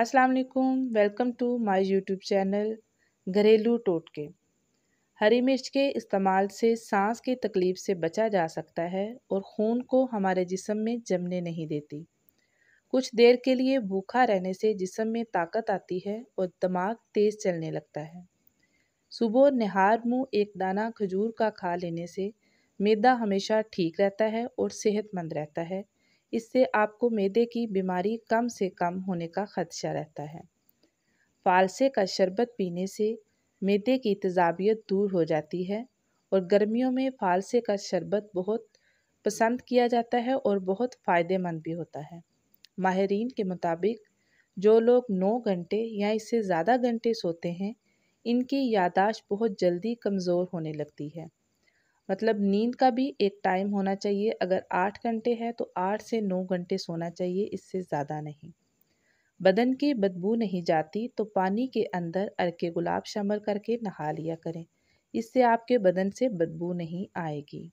अस्सलाम वालेकुम welcome to my YouTube channel घरेलू टोटके हरी मिर्च के इस्तेमाल से सांस की तकलीफ़ से बचा जा सकता है और खून को हमारे जिसम में जमने नहीं देती कुछ देर के लिए भूखा रहने से जिसम में ताकत आती है और दिमाग तेज़ चलने लगता है सुबह निहार मुँह एक दाना खजूर का खा लेने से मैदा हमेशा ठीक रहता है और सेहतमंद रहता है इससे आपको मैदे की बीमारी कम से कम होने का खदशा रहता है फालसे का शरबत पीने से मैदे की तजाबियत दूर हो जाती है और गर्मियों में फालसे का शरबत बहुत पसंद किया जाता है और बहुत फ़ायदेमंद भी होता है माहरीन के मुताबिक जो लोग नौ घंटे या इससे ज़्यादा घंटे सोते हैं इनकी यादाश्त बहुत जल्दी कमज़ोर होने लगती है मतलब नींद का भी एक टाइम होना चाहिए अगर आठ घंटे है तो आठ से नौ घंटे सोना चाहिए इससे ज़्यादा नहीं बदन की बदबू नहीं जाती तो पानी के अंदर अरके गुलाब शमर करके नहा लिया करें इससे आपके बदन से बदबू नहीं आएगी